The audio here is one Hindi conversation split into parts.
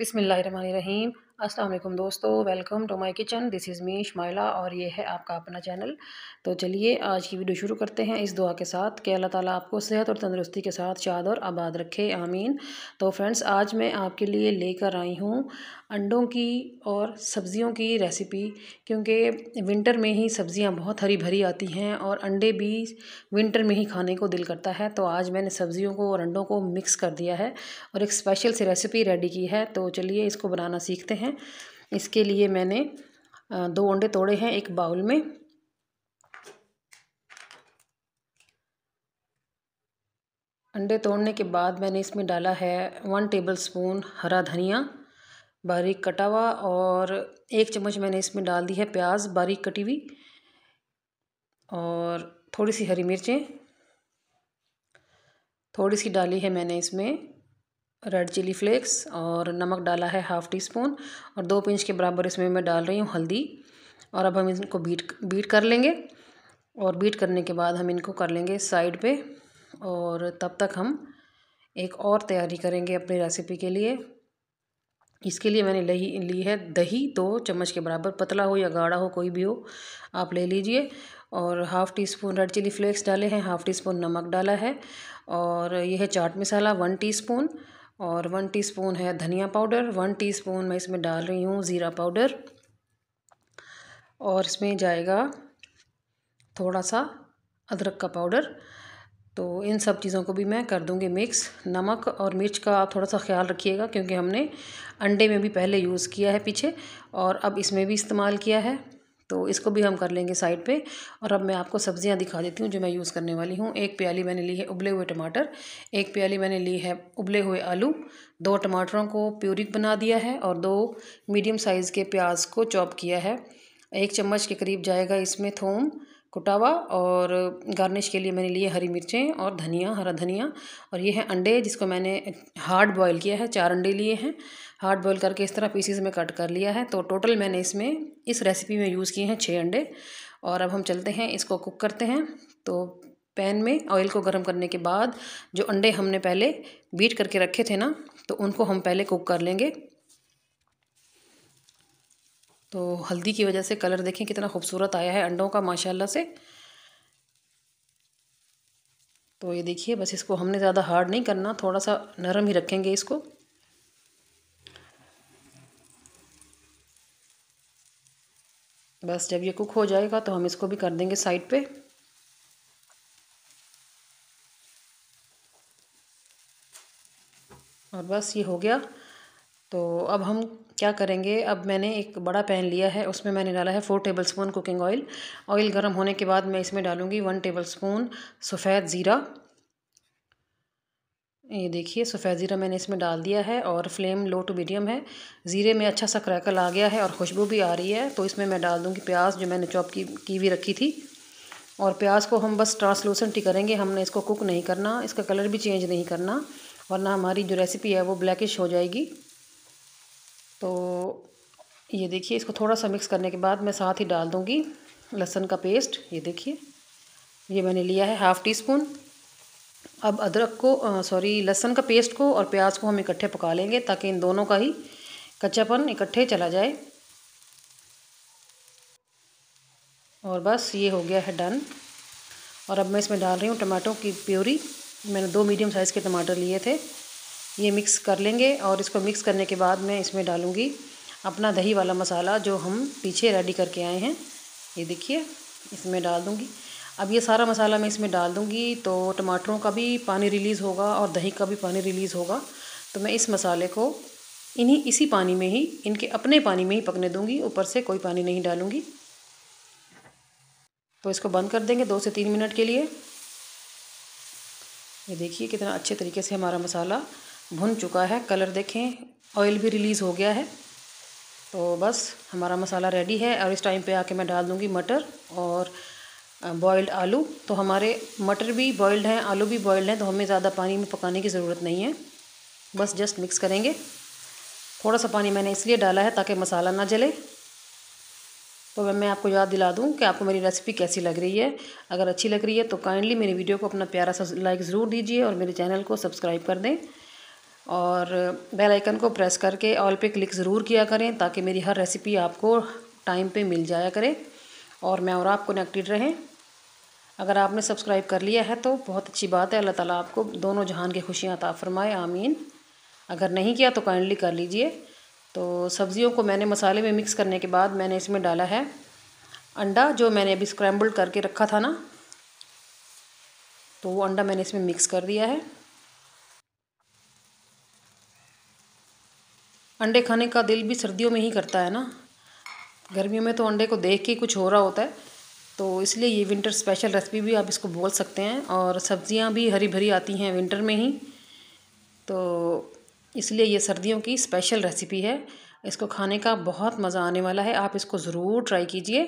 बिसमीम असलम दोस्तों welcome to my kitchen this is me Shamaila और ये है आपका अपना चैनल तो चलिए आज की वीडियो शुरू करते हैं इस दुआ के साथ कि अल्लाह ताला आपको सेहत और तंदरुस्ती के साथ चाद और आबाद रखे आमीन तो फ्रेंड्स आज मैं आपके लिए लेकर आई हूँ अंडों की और सब्ज़ियों की रेसिपी क्योंकि विंटर में ही सब्ज़ियाँ बहुत हरी भरी आती हैं और अंडे भी विंटर में ही खाने को दिल करता है तो आज मैंने सब्ज़ियों को और अंडों को मिक्स कर दिया है और एक स्पेशल सी रेसिपी रेडी की है तो चलिए इसको बनाना सीखते हैं हैं इसके लिए मैंने दो अंडे तोड़े हैं एक बाउल में अंडे तोड़ने के बाद मैंने इसमें डाला है वन टेबल स्पून हरा धनिया बारीक कटा हुआ और एक चम्मच मैंने इसमें डाल दी है प्याज बारीक कटी हुई और थोड़ी सी हरी मिर्चें थोड़ी सी डाली है मैंने इसमें रेड चिली फ्लेक्स और नमक डाला है हाफ़ टी स्पून और दो पिंच के बराबर इसमें मैं डाल रही हूँ हल्दी और अब हम इनको बीट बीट कर लेंगे और बीट करने के बाद हम इनको कर लेंगे साइड पे और तब तक हम एक और तैयारी करेंगे अपनी रेसिपी के लिए इसके लिए मैंने लही ली है दही दो चम्मच के बराबर पतला हो या गाढ़ा हो कोई भी हो आप ले लीजिए और half teaspoon red chilli flakes डाले हैं हाफ़ टी स्पून नमक डाला है और यह है chaat masala one teaspoon spoon और वन टीस्पून है धनिया पाउडर वन टीस्पून मैं इसमें डाल रही हूँ ज़ीरा पाउडर और इसमें जाएगा थोड़ा सा अदरक का पाउडर तो इन सब चीज़ों को भी मैं कर दूँगी मिक्स नमक और मिर्च का आप थोड़ा सा ख्याल रखिएगा क्योंकि हमने अंडे में भी पहले यूज़ किया है पीछे और अब इसमें भी इस्तेमाल किया है तो इसको भी हम कर लेंगे साइड पे और अब मैं आपको सब्ज़ियाँ दिखा देती हूँ जो मैं यूज़ करने वाली हूँ एक प्याली मैंने ली है उबले हुए टमाटर एक प्याली मैंने ली है उबले हुए आलू दो टमाटरों को प्यूरिक बना दिया है और दो मीडियम साइज़ के प्याज को चॉप किया है एक चम्मच के करीब जाएगा इसमें थोम कुटा हुआ और गार्निश के लिए मैंने लिए हरी मिर्चें और धनिया हरा धनिया और ये है अंडे जिसको मैंने हार्ड बॉईल किया है चार अंडे लिए हैं हार्ड बॉईल करके इस तरह पीसीज में कट कर लिया है तो टोटल मैंने इसमें इस रेसिपी में यूज़ किए हैं छः अंडे और अब हम चलते हैं इसको कुक करते हैं तो पैन में ऑयल को गर्म करने के बाद जो अंडे हमने पहले बीट करके रखे थे ना तो उनको हम पहले कुक कर लेंगे तो हल्दी की वजह से कलर देखें कितना खूबसूरत आया है अंडों का माशाल्लाह से तो ये देखिए बस इसको हमने ज़्यादा हार्ड नहीं करना थोड़ा सा नरम ही रखेंगे इसको बस जब ये कुक हो जाएगा तो हम इसको भी कर देंगे साइड पे और बस ये हो गया तो अब हम क्या करेंगे अब मैंने एक बड़ा पैन लिया है उसमें मैंने डाला है four tablespoon cooking oil oil गर्म होने के बाद मैं इसमें डालूँगी वन टेबलस्पून सफ़ेद ज़ीरा ये देखिए सफ़ेद ज़ीरा मैंने इसमें डाल दिया है और फ्लेम लो टू मीडियम है ज़ीरे में अच्छा सा क्रैकल आ गया है और खुशबू भी आ रही है तो इसमें मैं डाल दूँगी प्याज जो मैंने चॉप की की हुई रखी थी और प्याज को हम बस ट्रांसलूसेंट ही करेंगे हमने इसको कुक नहीं करना इसका कलर भी चेंज नहीं करना वरना हमारी जो रेसिपी है वो ब्लैकिश हो जाएगी तो ये देखिए इसको थोड़ा सा मिक्स करने के बाद मैं साथ ही डाल दूँगी लहसन का पेस्ट ये देखिए ये मैंने लिया है हाफ़ टी स्पून अब अदरक को सॉरी लहसन का पेस्ट को और प्याज को हम इकट्ठे पका लेंगे ताकि इन दोनों का ही कच्चापन इकट्ठे चला जाए और बस ये हो गया है डन और अब मैं इसमें डाल रही हूँ टमाटो की प्योरी मैंने दो मीडियम साइज़ के टमाटर लिए थे ये मिक्स कर लेंगे और इसको मिक्स करने के बाद मैं इसमें डालूँगी अपना दही वाला मसाला जो हम पीछे रेडी करके आए हैं ये देखिए इसमें डाल दूँगी अब ये सारा मसाला मैं इसमें डाल दूँगी तो टमाटरों का भी पानी रिलीज़ होगा और दही का भी पानी रिलीज़ होगा तो मैं इस मसाले को इन्हीं इसी पानी में ही इनके अपने पानी में ही पकने दूँगी ऊपर से कोई पानी नहीं डालूँगी तो इसको बंद कर देंगे दो से तीन मिनट के लिए ये देखिए कितना अच्छे तरीके से हमारा मसाला भुन चुका है कलर देखें ऑयल भी रिलीज़ हो गया है तो बस हमारा मसाला रेडी है और इस टाइम पे आके मैं डाल दूँगी मटर और बॉयल्ड आलू तो हमारे मटर भी बॉयल्ड हैं आलू भी बॉयल्ड हैं तो हमें ज़्यादा पानी में पकाने की ज़रूरत नहीं है बस जस्ट मिक्स करेंगे थोड़ा सा पानी मैंने इसलिए डाला है ताकि मसाला ना जले तो मैं आपको याद दिला दूँ कि आपको मेरी रेसिपी कैसी लग रही है अगर अच्छी लग रही है तो काइंडली मेरी वीडियो को अपना प्यारा सा लाइक ज़रूर दीजिए और मेरे चैनल को सब्सक्राइब कर दें और बेल आइकन को प्रेस करके ऑल पे क्लिक ज़रूर किया करें ताकि मेरी हर रेसिपी आपको टाइम पे मिल जाया करे और मैं और आप कनेक्टेड रहें अगर आपने सब्सक्राइब कर लिया है तो बहुत अच्छी बात है अल्लाह ताला आपको दोनों जहान की खुशियाँ अता फ़रमाए आमीन अगर नहीं किया तो काइंडली कर लीजिए तो सब्ज़ियों को मैंने मसाले में मिक्स करने के बाद मैंने इसमें डाला है अंडा जो मैंने अभी स्क्रैम्बल करके रखा था ना तो वो अंडा मैंने इसमें मिक्स कर दिया है अंडे खाने का दिल भी सर्दियों में ही करता है ना गर्मियों में तो अंडे को देख के कुछ हो रहा होता है तो इसलिए ये विंटर स्पेशल रेसिपी भी आप इसको बोल सकते हैं और सब्ज़ियाँ भी हरी भरी आती हैं विंटर में ही तो इसलिए ये सर्दियों की स्पेशल रेसिपी है इसको खाने का बहुत मज़ा आने वाला है आप इसको ज़रूर ट्राई कीजिए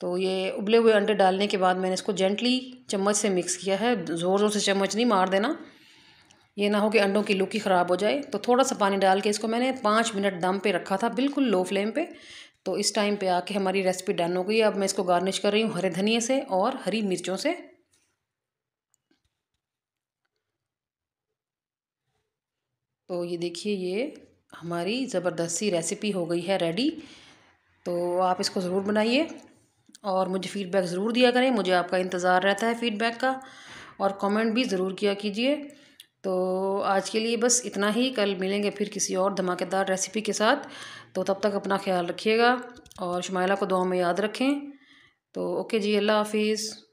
तो ये उबले हुए अंडे डालने के बाद मैंने इसको जेंटली चम्मच से मिक्स किया है ज़ोर ज़ोर से चम्मच नहीं मार देना ये ना हो कि अंडों की लुकी ख़राब हो जाए तो थोड़ा सा पानी डाल के इसको मैंने पाँच मिनट दम पे रखा था बिल्कुल लो फ्लेम पे तो इस टाइम पे आके हमारी रेसिपी डन हो गई अब मैं इसको गार्निश कर रही हूँ हरे धनिए से और हरी मिर्चों से तो ये देखिए ये हमारी ज़बरदस्ती रेसिपी हो गई है रेडी तो आप इसको ज़रूर बनाइए और मुझे फ़ीडबैक ज़रूर दिया करें मुझे आपका इंतज़ार रहता है फ़ीडबैक का और कमेंट भी ज़रूर किया कीजिए तो आज के लिए बस इतना ही कल मिलेंगे फिर किसी और धमाकेदार रेसिपी के साथ तो तब तक अपना ख्याल रखिएगा और शुमाइला को दुआ में याद रखें तो ओके जी अल्लाह हाफिज़